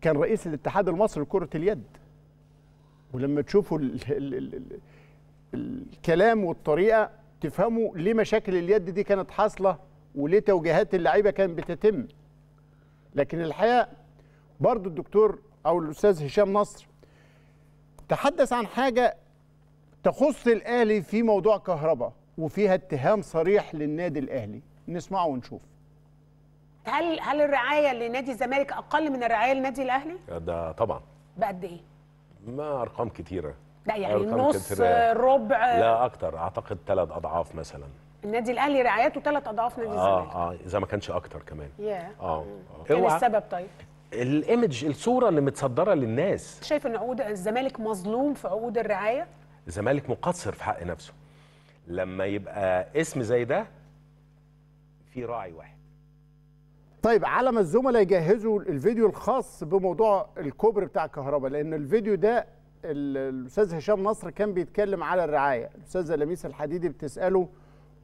كان رئيس الاتحاد المصري لكرة اليد ولما تشوفوا ال ال ال الـ الكلام والطريقة تفهموا ليه مشاكل اليد دي كانت حاصلة وليه توجيهات اللعيبة كانت بتتم لكن الحقيقة برضو الدكتور أو الأستاذ هشام نصر تحدث عن حاجة تخص الأهلي في موضوع كهرباء وفيها اتهام صريح للنادي الأهلي نسمعه ونشوف هل هل الرعايه لنادي الزمالك اقل من الرعايه للنادي الاهلي؟ ده طبعا بقد ايه؟ ما ارقام كتيره لا يعني نص ربع لا اكتر اعتقد ثلاث اضعاف مثلا النادي الاهلي رعايته ثلاث اضعاف نادي آه، الزمالك اه اه اذا ما كانش اكتر كمان yeah. اه ايه السبب طيب؟ الايمج الصوره اللي متصدره للناس شايف ان عقود الزمالك مظلوم في عقود الرعايه؟ الزمالك مقصر في حق نفسه لما يبقى اسم زي ده في راعي واحد طيب على ما الزملاء يجهزوا الفيديو الخاص بموضوع الكوبري بتاع الكهرباء لان الفيديو ده الاستاذ هشام نصر كان بيتكلم على الرعايه الاستاذه لميس الحديدي بتساله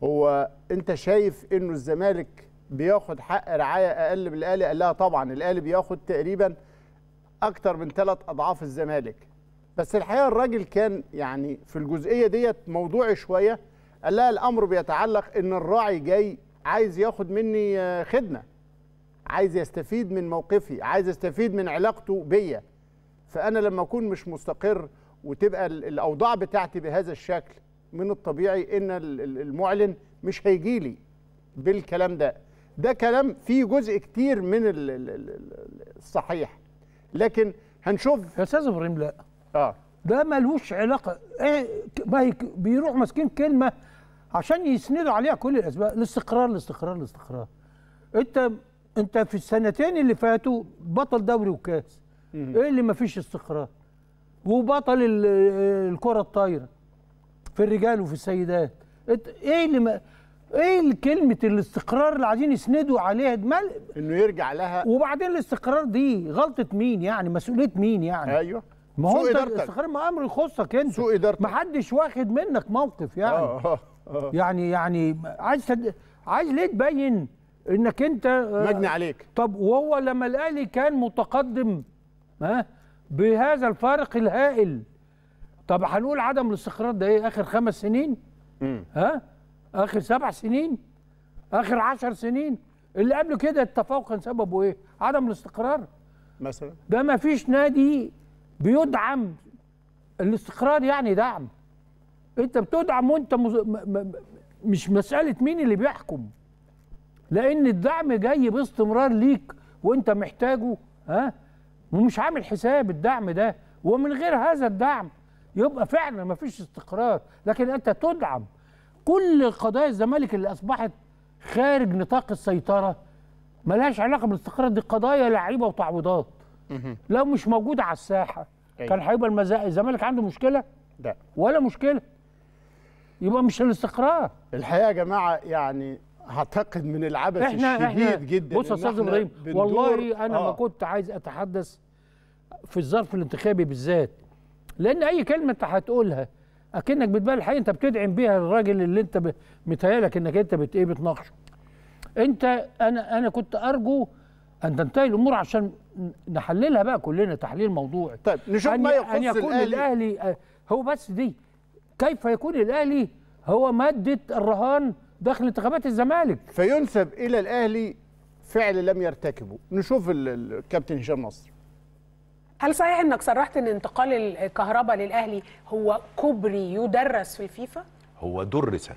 هو انت شايف انه الزمالك بياخد حق رعايه اقل من الاهلي قال لها طبعا الاهلي بياخد تقريبا اكتر من ثلاث اضعاف الزمالك بس الحقيقه الراجل كان يعني في الجزئيه ديت موضوعي شويه قال لها الامر بيتعلق ان الراعي جاي عايز ياخد مني خدمه عايز يستفيد من موقفي عايز يستفيد من علاقته بيا فانا لما اكون مش مستقر وتبقى الاوضاع بتاعتي بهذا الشكل من الطبيعي ان المعلن مش هيجي لي بالكلام ده ده كلام فيه جزء كتير من الصحيح لكن هنشوف يا استاذ ابراهيم لا اه ده ملوش علاقه ايه ما هي بيروح ماسكين كلمه عشان يسندوا عليها كل الاسباب الاستقرار الاستقرار الاستقرار انت انت في السنتين اللي فاتوا بطل دوري وكاس ايه اللي ما فيش استقرار وبطل الكره الطايره في الرجال وفي السيدات ايه اللي ما ايه كلمه الاستقرار اللي عايزين يسندوا عليها دمال انه يرجع لها وبعدين الاستقرار دي غلطه مين يعني مسؤوليه مين يعني ايوه ما هو انت الاستقرار ما امر يخصك انت سوء ادارتك محدش واخد منك موقف يعني آه آه آه. يعني يعني عايز عايز ليه تبين انك انت آه، مجني عليك طب وهو لما الاهلي كان متقدم ها بهذا الفارق الهائل طب هنقول عدم الاستقرار ده ايه اخر خمس سنين ها اخر سبع سنين اخر عشر سنين اللي قبل كده التفوق كان سببه ايه عدم الاستقرار مثلا ده ما فيش نادي بيدعم الاستقرار يعني دعم انت بتدعم وانت مز... م... م... مش مساله مين اللي بيحكم لان الدعم جاي باستمرار ليك وانت محتاجه ها ومش عامل حساب الدعم ده ومن غير هذا الدعم يبقى فعلا ما فيش استقرار لكن انت تدعم كل قضايا الزمالك اللي اصبحت خارج نطاق السيطره ملهاش علاقه بالاستقرار دي قضايا لعيبه وتعويضات لو مش موجوده على الساحه أي. أيوة. كان هيبقى المزاق الزمالك عنده مشكله لا ولا مشكله يبقى مش الاستقرار الحقيقه يا جماعه يعني اعتقد من العبث احنا الشديد احنا جدا بص يا استاذ ابراهيم والله انا آه. ما كنت عايز اتحدث في الظرف الانتخابي بالذات لان اي كلمه انت هتقولها اكنك بتبقى الحقيقه انت بتدعم بيها الراجل اللي انت متهيالك انك انت بت ايه بتناقشه انت انا انا كنت ارجو ان تنتهي الامور عشان نحللها بقى كلنا تحليل موضوعي طيب نشوف ما يخص ان يكون الاهلي, الأهلي آه، هو بس دي كيف يكون الاهلي هو ماده الرهان داخل انتخابات الزمالك فينسب الى الاهلي فعل لم يرتكبه نشوف الكابتن هشام نصر هل صحيح انك صرحت ان انتقال الكهرباء للاهلي هو كوبري يدرس في الفيفا هو درس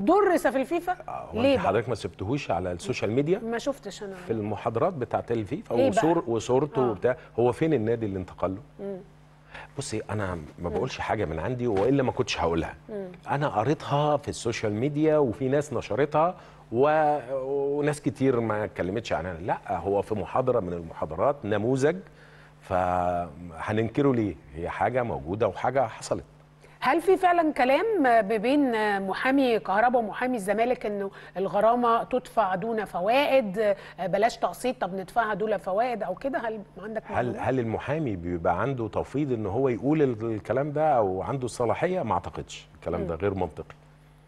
درس في الفيفا آه، هو ليه حضرتك ما سبتهوش على السوشيال ميديا ما شفتش انا في المحاضرات بتاعه الفيفا وصور وصورته آه. وبتاع هو فين النادي اللي انتقل له بصي انا ما بقولش حاجه من عندي والا ما كنتش هقولها انا قريتها في السوشيال ميديا وفي ناس نشرتها و... وناس كتير ما اتكلمتش عنها لا هو في محاضره من المحاضرات نموذج فهننكره ليه هي حاجه موجوده وحاجه حصلت هل في فعلا كلام بين محامي كهرباء ومحامي الزمالك انه الغرامه تدفع دون فوائد بلاش تقسيط طب ندفعها دون فوائد او كده هل عندك هل هل المحامي بيبقى عنده تفويض ان هو يقول الكلام ده او عنده الصلاحيه ما اعتقدش الكلام ده غير منطقي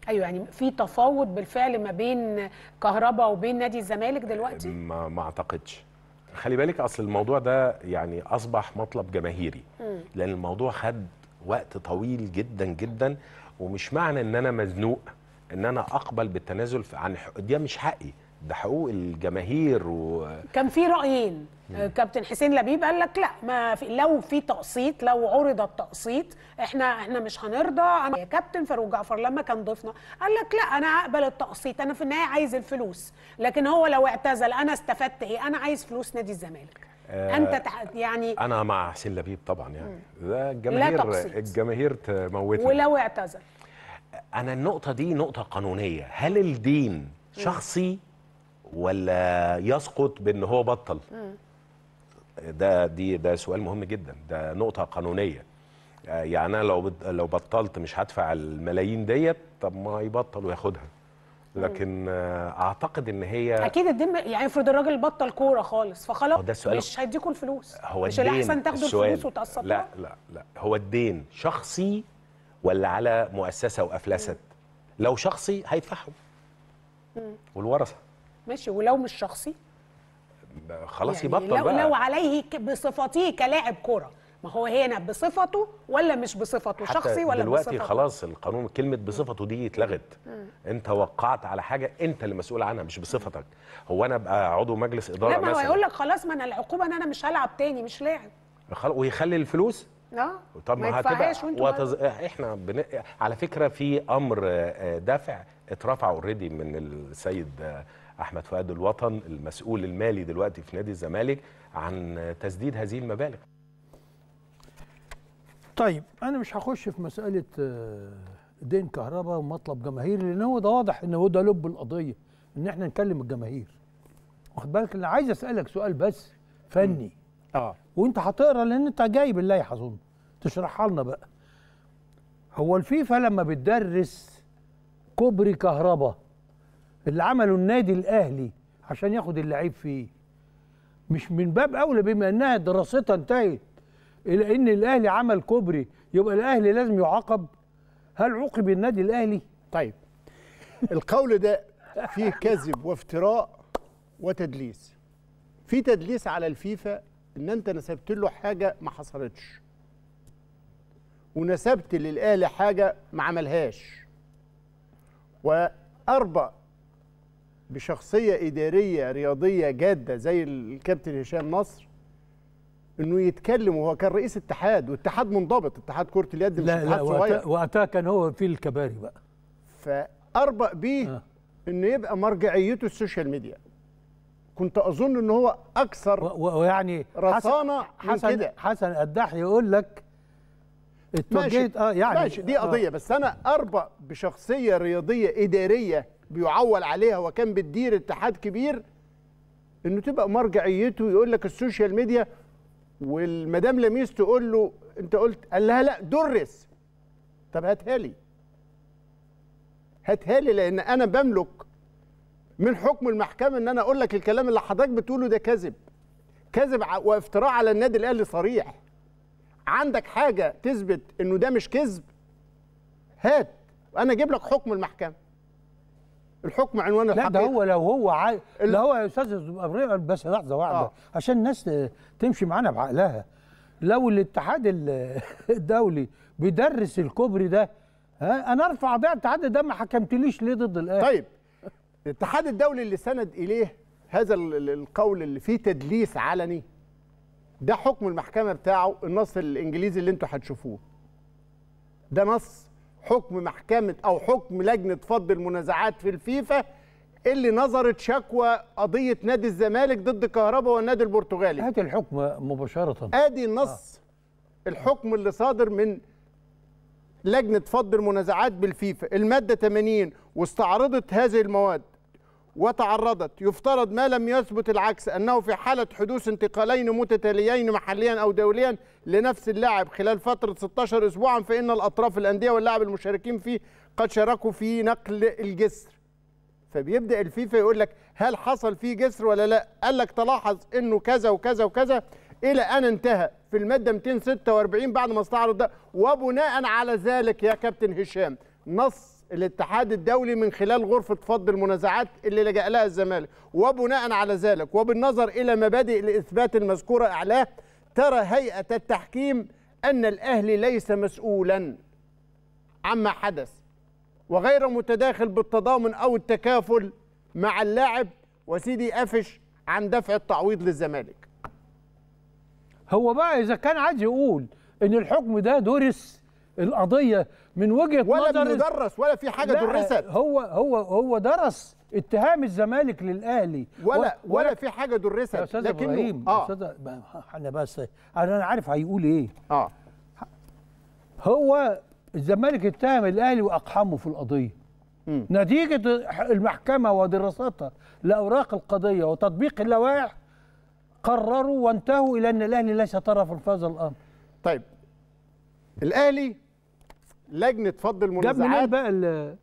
ايوه يعني في تفاوض بالفعل ما بين كهرباء وبين نادي الزمالك دلوقتي ما, ما اعتقدش خلي بالك اصل الموضوع ده يعني اصبح مطلب جماهيري لان الموضوع خد وقت طويل جدا جدا ومش معنى ان انا مزنوق ان انا اقبل بالتنازل عن ده مش حقي ده حقوق الجماهير و... كان في رايين كابتن حسين لبيب قال لك لا ما في لو في تقسيط لو عرض التقسيط احنا احنا مش هنرضى انا يا كابتن فاروق جعفر لما كان ضيفنا قال لك لا انا هقبل التقسيط انا في النهايه عايز الفلوس لكن هو لو اعتزل انا استفدت ايه انا عايز فلوس نادي الزمالك انت آه، يعني انا مع حسين لبيب طبعا يعني ده الجماهير لا الجماهير تموتني ولو اعتذر انا النقطه دي نقطه قانونيه هل الدين شخصي ولا يسقط بان هو بطل ده دي ده سؤال مهم جدا ده نقطه قانونيه آه، يعني انا لو لو بطلت مش هدفع الملايين ديت طب ما يبطل وياخدها لكن اعتقد ان هي اكيد الدين يعني افرض الراجل بطل كوره خالص فخلاص ده السؤال مش هيديكوا الفلوس هو مش الاحسن تاخدوا الفلوس وتقسطوها لا لا لا هو الدين شخصي ولا على مؤسسه وافلست مم. لو شخصي هيدفعهم والورثه ماشي ولو مش شخصي خلاص يعني يبطل لو بقى لو عليه بصفته كلاعب كوره ما هو هنا بصفته ولا مش بصفته حتى شخصي ولا دلوقتي بصفته خلاص القانون كلمه بصفته دي اتلغت انت وقعت على حاجه انت اللي مسؤول عنها مش بصفتك هو انا ابقى عضو مجلس اداره لا ما هو يقول لك خلاص ما انا العقوبه ان انا مش هلعب تاني مش لاعب ويخلي الفلوس اه طب ما هتبقى وتز... احنا بن... على فكره في امر آه، دافع اترفع اوريدي من السيد آه، احمد فؤاد الوطن المسؤول المالي دلوقتي في نادي الزمالك عن تسديد هذه المبالغ طيب انا مش هخش في مساله آه، دين كهرباء ومطلب جماهيري لان هو ده واضح ان هو ده لب القضيه ان احنا نكلم الجماهير واخد بالك انا عايز اسالك سؤال بس فني اه وانت هتقرا لان انت جايب اللائحه اظن تشرحها لنا بقى هو الفيفا لما بتدرس كوبري كهرباء اللي عمله النادي الاهلي عشان ياخد اللعيب فيه مش من باب اولى بما انها دراستها انتهت الى ان الاهلي عمل كوبري يبقى الاهلي لازم يعاقب هل عوقب النادي الاهلي طيب القول ده فيه كذب وافتراء وتدليس في تدليس على الفيفا ان انت نسبت له حاجه ما حصلتش ونسبت للاهلي حاجه ما عملهاش واربع بشخصيه اداريه رياضيه جاده زي الكابتن هشام نصر انه يتكلم وهو كان رئيس اتحاد واتحاد منضبط اتحاد كره اليد مش لا اتحاد لا صغير وقتها كان هو في الكباري بقى فاربق بيه آه. انه يبقى مرجعيته السوشيال ميديا كنت اظن ان هو اكثر ويعني رصانه حسن من كده حسن الدح يقول لك اتوجهت اه يعني ماشي دي آه. قضيه آه. بس انا اربق بشخصيه رياضيه اداريه بيعول عليها وكان بتدير اتحاد كبير انه تبقى مرجعيته يقول لك السوشيال ميديا والمدام لميس تقول له انت قلت قال لها لا درس طب هاتها لي هاتها لي لان انا بملك من حكم المحكمه ان انا اقول لك الكلام اللي حضرتك بتقوله ده كذب كذب وافتراء على النادي الاهلي صريح عندك حاجه تثبت انه ده مش كذب هات انا اجيب لك حكم المحكمه الحكم عنوان الحقيقي لا ده هو لو هو عاي... لا هو يا استاذ بس لحظه واحده آه. عشان الناس تمشي معانا بعقلها لو الاتحاد الدولي بيدرس الكوبري ده ها انا ارفع قضيه الاتحاد ده ما حكمتليش ليه ضد الاهلي طيب الاتحاد الدولي اللي سند اليه هذا القول اللي فيه تدليس علني ده حكم المحكمه بتاعه النص الانجليزي اللي انتوا هتشوفوه ده نص حكم محكمه او حكم لجنه فض المنازعات في الفيفا اللي نظرت شكوى قضيه نادي الزمالك ضد كهربا والنادي البرتغالي هات الحكم مباشره ادي النص آه. الحكم اللي صادر من لجنه فض المنازعات بالفيفا الماده 80 واستعرضت هذه المواد وتعرضت يفترض ما لم يثبت العكس أنه في حالة حدوث انتقالين متتاليين محليا أو دوليا لنفس اللاعب خلال فترة 16 أسبوعا فإن الأطراف الأندية واللاعب المشاركين فيه قد شاركوا في نقل الجسر فبيبدأ الفيفا يقول لك هل حصل فيه جسر ولا لا قال لك تلاحظ أنه كذا وكذا وكذا إلى أن انتهى في المادة 246 بعد ما استعرض ده وبناء على ذلك يا كابتن هشام نص الاتحاد الدولي من خلال غرفة فض المنازعات اللي لجأ لها الزمالك وبناء على ذلك وبالنظر إلى مبادئ الإثبات المذكورة أعلاه ترى هيئة التحكيم أن الأهلي ليس مسؤولا عما حدث وغير متداخل بالتضامن أو التكافل مع اللاعب وسيدي قفش عن دفع التعويض للزمالك هو بقى إذا كان عايز يقول إن الحكم ده دورس القضيه من وجهه ولا نظر ولا بندرس ولا في حاجه درست هو هو هو درس اتهام الزمالك للاهلي ولا ولا, ولا في حاجه درست يا استاذ ابراهيم آه. استاذ انا بس انا عارف هيقول ايه اه هو الزمالك اتهم الاهلي واقحمه في القضيه م. نتيجه المحكمه ودراستها لاوراق القضيه وتطبيق اللوائح قرروا وانتهوا الى ان الاهلي ليس طرفا في هذا الامر طيب الاهلي لجنه فض المنازعات جاب منين بقى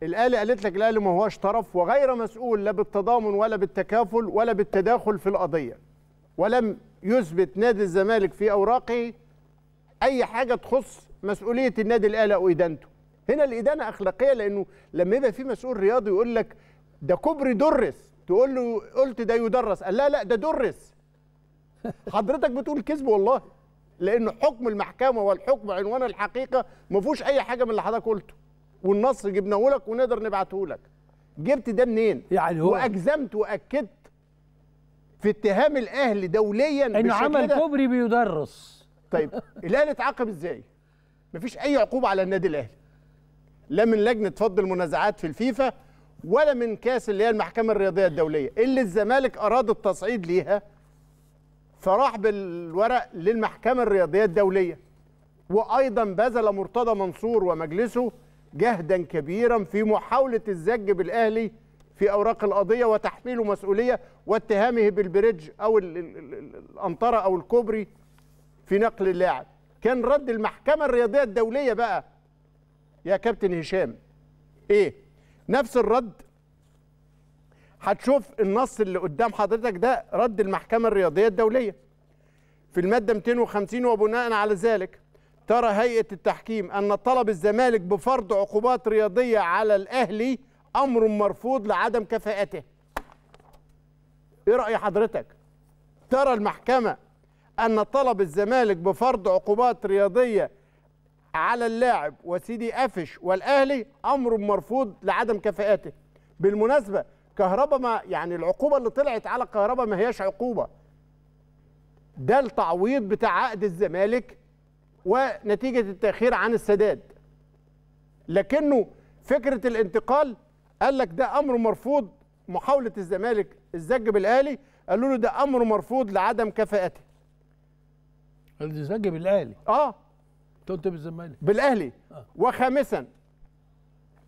الاهلي قالت لك الاهلي ما هوش طرف وغير مسؤول لا بالتضامن ولا بالتكافل ولا بالتداخل في القضيه ولم يثبت نادي الزمالك في اوراقه اي حاجه تخص مسؤوليه النادي الاهلي او ادانته هنا الادانه اخلاقيه لانه لما يبقى في مسؤول رياضي يقول لك ده كوبري درس تقول له قلت ده يدرس قال لا لا ده درس حضرتك بتقول كذب والله لان حكم المحكمه والحكم عنوان الحقيقه ما فيهوش اي حاجه من اللي حضرتك قلته والنص جبناه لك ونقدر نبعته لك جبت ده منين يعني هو واجزمت واكدت في اتهام الاهلي دوليا انه عمل كوبري بيدرس طيب الاهلي اتعاقب ازاي مفيش اي عقوبه على النادي الاهلي لا من لجنه فض المنازعات في الفيفا ولا من كاس اللي هي المحكمه الرياضيه الدوليه اللي الزمالك اراد التصعيد ليها فراح بالورق للمحكمة الرياضية الدولية وأيضا بذل مرتضى منصور ومجلسه جهدا كبيرا في محاولة الزج بالأهلي في أوراق القضية وتحميله مسؤولية واتهامه بالبريدج أو القنطرة أو الكوبري في نقل اللاعب كان رد المحكمة الرياضية الدولية بقى يا كابتن هشام إيه نفس الرد هتشوف النص اللي قدام حضرتك ده رد المحكمة الرياضية الدولية في المادة 250 وبناء على ذلك ترى هيئة التحكيم أن طلب الزمالك بفرض عقوبات رياضية على الأهلي أمر مرفوض لعدم كفاءته إيه رأي حضرتك؟ ترى المحكمة أن طلب الزمالك بفرض عقوبات رياضية على اللاعب وسيدي أفش والأهلي أمر مرفوض لعدم كفاءته بالمناسبة كهربا ما يعني العقوبه اللي طلعت على كهربا ما هياش عقوبه ده التعويض بتاع عقد الزمالك ونتيجه التاخير عن السداد لكنه فكره الانتقال قال لك ده امر مرفوض محاوله الزمالك الزج بالاهلي قالوا له ده امر مرفوض لعدم كفاءته الزج بالاهلي اه قلت بالزمالك بالاهلي آه. وخامسا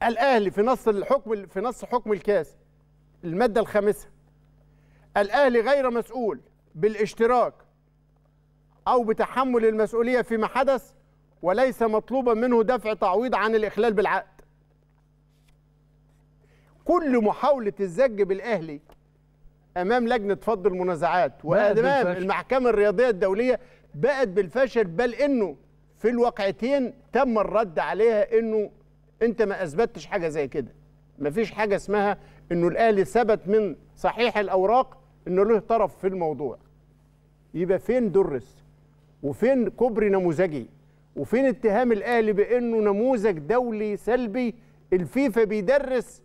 الاهلي في نص الحكم في نص حكم الكاس المادة الخامسة الأهلي غير مسؤول بالاشتراك أو بتحمل المسؤولية فيما حدث وليس مطلوبا منه دفع تعويض عن الإخلال بالعقد كل محاولة الزج بالأهلي أمام لجنة فض المنازعات وأمام المحكمة الرياضية الدولية بقت بالفشل بل إنه في الواقعتين تم الرد عليها إنه أنت ما أثبتتش حاجة زي كده مفيش حاجة اسمها انه الاهلي ثبت من صحيح الاوراق انه له طرف في الموضوع يبقى فين درس وفين كبري نموذجي وفين اتهام الاهلي بانه نموذج دولي سلبي الفيفا بيدرس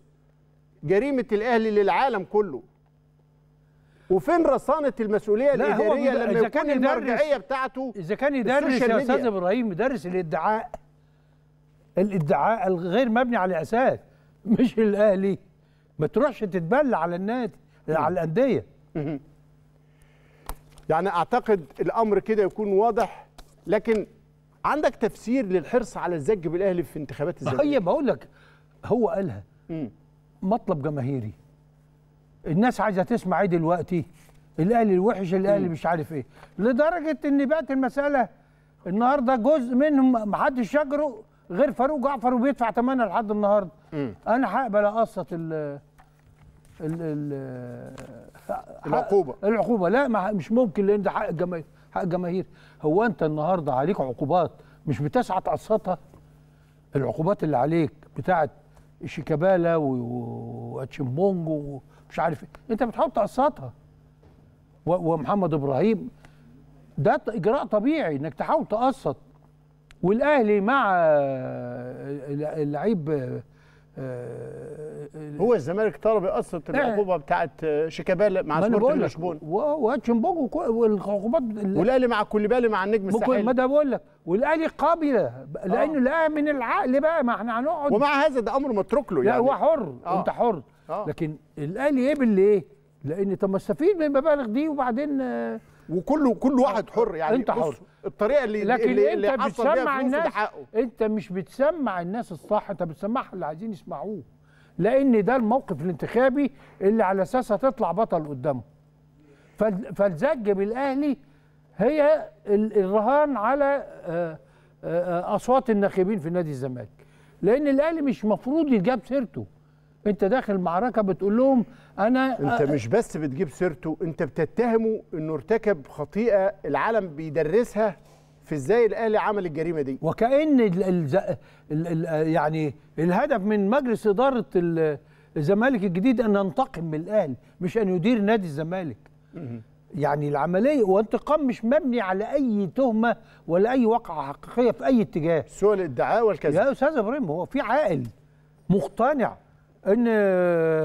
جريمه الاهلي للعالم كله وفين رصانه المسؤوليه الاداريه لما يكون المرجعيه بتاعته اذا كان يدرس يا استاذ ابراهيم يدرس الادعاء الادعاء الغير مبني على اساس مش الاهلي ما تروحش تتبلى على النادي على الانديه يعني اعتقد الامر كده يكون واضح لكن عندك تفسير للحرص على الزج بالاهلي في انتخابات الزمالك هي بقول لك هو قالها مطلب جماهيري الناس عايزه تسمع ايه دلوقتي الاهلي الوحش الاهلي مش عارف ايه لدرجه ان بقت المساله النهارده جزء منهم محدش شجره غير فاروق جعفر وبيدفع ثمنها لحد النهارده انا هقبل اقسط العقوبه العقوبه لا مش ممكن لان ده حق الجماهير حق الجماهير هو انت النهارده عليك عقوبات مش بتسعى تقسطها العقوبات اللي عليك بتاعه شيكابالا واتشمبونج ومش عارف ايه انت بتحاول تقسطها ومحمد ابراهيم ده اجراء طبيعي انك تحاول تقسط والاهلي مع اللعيب آه، هو الزمالك طلب يقصر آه. العقوبه بتاعت شيكابالا مع سبورت لشبونه واتشنبوج والعقوبات والاهلي مع كوليبالي مع النجم الساحلي ما ده بقول لك والاهلي قابل آه. لانه لا من العقل بقى ما احنا هنقعد ومع هذا ده امر متروك له يعني لا هو حر آه. انت حر آه. لكن الاهلي يقبل ليه؟ لان طب ما استفيد من المبالغ دي وبعدين آه وكله كل واحد حر يعني انت حر الطريقه اللي لكن اللي انت اللي بتسمع الناس انت مش بتسمع الناس الصح انت بتسمعها اللي عايزين يسمعوه لان ده الموقف الانتخابي اللي على اساسها تطلع بطل قدامه فالزج بالاهلي هي الرهان على آه، آه، آه، اصوات الناخبين في نادي الزمالك لان الاهلي مش مفروض يتجاب سيرته انت داخل معركه بتقول لهم انا انت آه، مش بس بتجيب سيرته انت بتتهمه انه ارتكب خطيئه العالم بيدرسها في ازاي الاهلي عمل الجريمه دي وكان الـ الـ الـ الـ يعني الهدف من مجلس اداره الزمالك الجديد ان ينتقم من الاهلي مش ان يدير نادي الزمالك يعني العمليه وانتقام مش مبني على اي تهمه ولا اي واقعه حقيقيه في اي اتجاه سوى الادعاء والكذب يا استاذ ابراهيم هو في عاقل مقتنع ان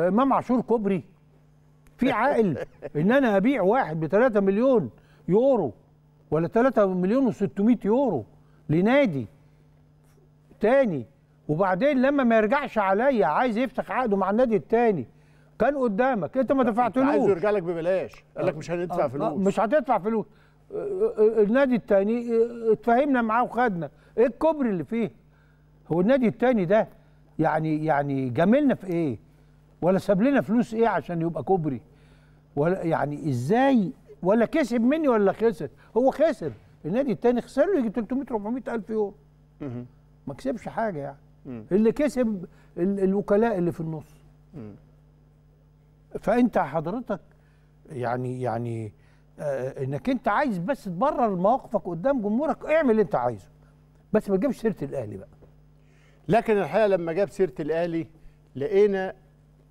امام عاشور كوبري في عاقل ان انا ابيع واحد ب 3 مليون يورو ولا 3 مليون و600 يورو لنادي تاني وبعدين لما ما يرجعش عليا عايز يفتح عقده مع النادي التاني كان قدامك انت ما دفعتلوش عايز يرجع لك ببلاش قال لك مش هندفع آه، فلوس مش هتدفع فلوس النادي التاني اتفاهمنا معاه وخدنا ايه الكوبري اللي فيه هو النادي التاني ده يعني يعني جاملنا في ايه ولا ساب لنا فلوس ايه عشان يبقى كوبري ولا يعني ازاي ولا كسب مني ولا خسر هو خسر النادي التاني خسر له يجي 300 400 الف يورو ما كسبش حاجه يعني اللي كسب ال الوكلاء اللي في النص فانت حضرتك يعني يعني آه انك انت عايز بس تبرر مواقفك قدام جمهورك اعمل اللي انت عايزه بس ما تجيبش سيره الاهلي بقى لكن الحقيقه لما جاب سيره الاهلي لقينا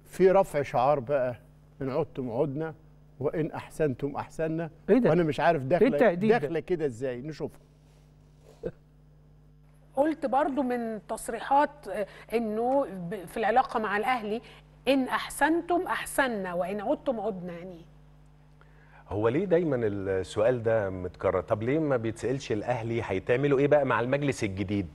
في رفع شعار بقى ان عدتم عدنا وان احسنتم احسنا إيه ده؟ وانا مش عارف إيه داخله داخله كده ازاي نشوفها قلت برضو من تصريحات آه، انه في العلاقه مع الاهلي ان احسنتم احسنا وان عدتم عدنا يعني هو ليه دايما السؤال ده متكرر طب ليه ما بيتسالش الاهلي هيتعملوا ايه بقى مع المجلس الجديد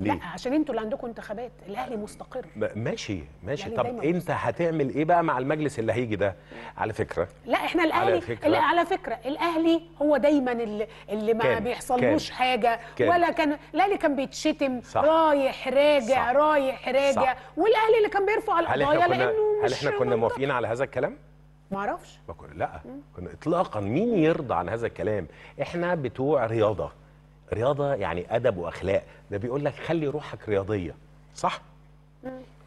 ليه؟ لا عشان انتوا اللي عندكم انتخابات الاهلي مستقر ماشي ماشي يعني طب انت هتعمل ايه بقى مع المجلس اللي هيجي ده على فكره لا احنا الاهلي على فكره, على فكرة الاهلي هو دايما اللي, اللي ما بيحصلوش حاجه كان. ولا كان الاهلي كان بيتشتم صح. رايح راجع صح. رايح راجع صح. والاهلي اللي كان بيرفع القضايا لانه هل احنا كنا موافقين على هذا الكلام ما اعرفش لا كنا اطلاقا مين يرضى عن هذا الكلام احنا بتوع رياضه رياضه يعني ادب واخلاق ده بيقول لك خلي روحك رياضيه صح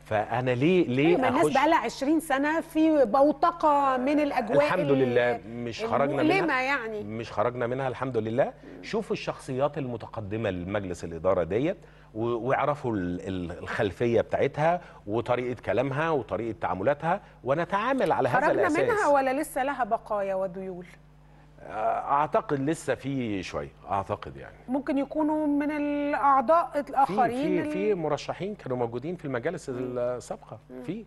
فانا ليه ليه أيوة الناس بقى لها 20 سنه في بوتقه من الاجواء الحمد لله مش خرجنا منها يعني مش خرجنا منها الحمد لله شوفوا الشخصيات المتقدمه لمجلس الاداره ديت واعرفوا الخلفيه بتاعتها وطريقه كلامها وطريقه تعاملاتها ونتعامل على هذا الاساس خرجنا منها ولا لسه لها بقايا وديول آه، اعتقد لسه في شويه اعتقد يعني ممكن يكونوا من الاعضاء الاخرين في في مرشحين كانوا موجودين في المجالس السابقه في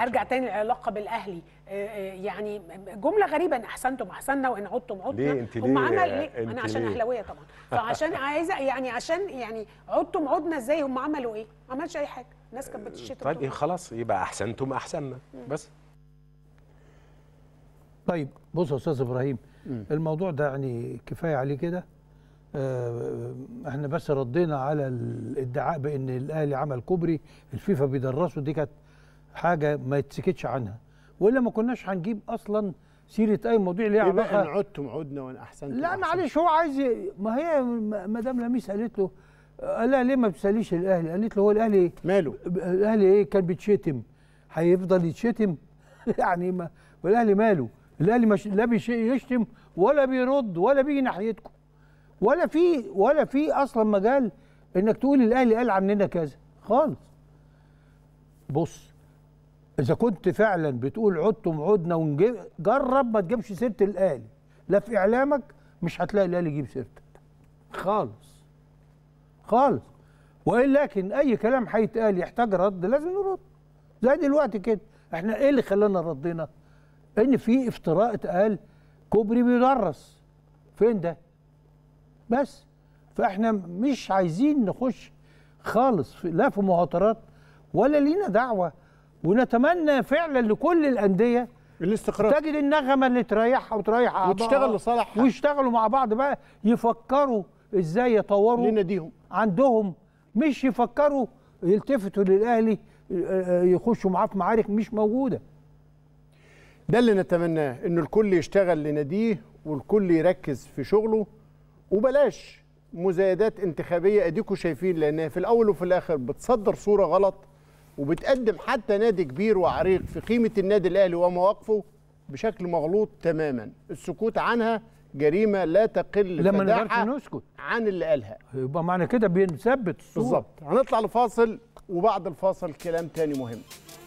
ارجع تاني للعلاقه بالاهلي آه، آه، يعني جمله غريبه ان احسنتم احسنا وان عدتم عدنا ليه انت ليه هم عمل ليه انا عشان اهلاويه طبعا فعشان عايزه يعني عشان يعني عدتم عدنا ازاي هم عملوا ايه؟ ما عملش اي حاجه الناس كانت بتشتم طيب خلاص يبقى احسنتم احسنا بس طيب بص يا استاذ ابراهيم الموضوع ده يعني كفايه عليه كده آه، احنا بس ردينا على الادعاء بان الاهلي عمل كوبري الفيفا بيدرسه دي كانت حاجه ما يتسكتش عنها والا ما كناش هنجيب اصلا سيره اي مواضيع ليها علاقه يبقى ان عدتم عدنا وان احسنتم لا معلش هو عايز ما هي مدام لميس قالت له قال لها ليه ما بتساليش الاهلي قالت له هو الاهلي ماله الاهلي ايه كان بيتشتم هيفضل يتشتم يعني ما والاهلي ماله الاهلي مش... لا بيشتم ولا بيرد ولا بيجي ناحيتكم ولا في ولا في اصلا مجال انك تقول الاهلي قال عننا كذا خالص بص اذا كنت فعلا بتقول عدتم عدنا ونجيب جرب ما تجيبش سيره الاهلي لا في اعلامك مش هتلاقي الاهلي يجيب سيرتك خالص خالص وإن لكن اي كلام هيتقال يحتاج رد لازم نرد زي دلوقتي كده احنا ايه اللي خلانا ردينا ان في افتراء اتقال كوبري بيدرس فين ده بس فاحنا مش عايزين نخش خالص في لا في مهاترات ولا لينا دعوه ونتمنى فعلا لكل الانديه الاستقرار تجد النغمه اللي تريحها وتريح اعضائها وتشتغل لصالحها ويشتغلوا مع بعض بقى يفكروا ازاي يطوروا لناديهم عندهم مش يفكروا يلتفتوا للاهلي آه، آه، يخشوا معاه في معارك مش موجوده ده اللي نتمناه ان الكل يشتغل لناديه والكل يركز في شغله وبلاش مزايدات انتخابيه اديكم شايفين لانها في الاول وفي الاخر بتصدر صوره غلط وبتقدم حتى نادي كبير وعريق في قيمه النادي الاهلي ومواقفه بشكل مغلوط تماما السكوت عنها جريمه لا تقل لما نقدرش نسكت عن اللي قالها يبقى معنى كده بنثبت الصوره بالظبط هنطلع لفاصل وبعد الفاصل كلام تاني مهم